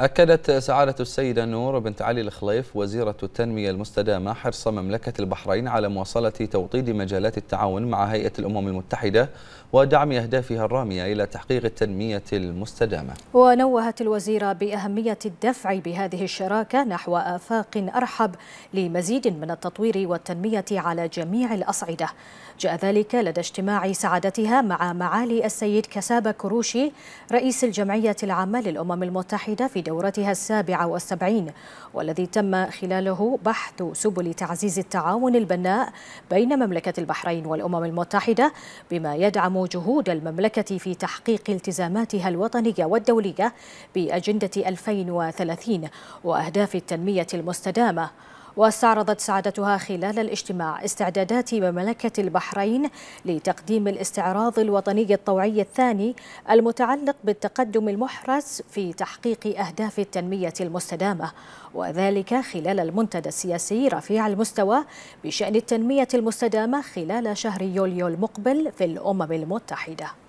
أكدت سعادة السيدة نور بنت علي الخليف وزيرة التنمية المستدامة حرص مملكة البحرين على مواصلة توطيد مجالات التعاون مع هيئة الأمم المتحدة ودعم أهدافها الرامية إلى تحقيق التنمية المستدامة ونوهت الوزيرة بأهمية الدفع بهذه الشراكة نحو آفاق أرحب لمزيد من التطوير والتنمية على جميع الأصعدة جاء ذلك لدى اجتماع سعادتها مع معالي السيد كسابة كروشي رئيس الجمعية العامة للأمم المتحدة في دورتها السابعة والسبعين والذي تم خلاله بحث سبل تعزيز التعاون البناء بين مملكة البحرين والأمم المتحدة بما يدعم جهود المملكة في تحقيق التزاماتها الوطنية والدولية بأجندة 2030 وأهداف التنمية المستدامة واستعرضت سعادتها خلال الاجتماع استعدادات مملكة البحرين لتقديم الاستعراض الوطني الطوعي الثاني المتعلق بالتقدم المحرز في تحقيق أهداف التنمية المستدامة وذلك خلال المنتدى السياسي رفيع المستوى بشأن التنمية المستدامة خلال شهر يوليو المقبل في الأمم المتحدة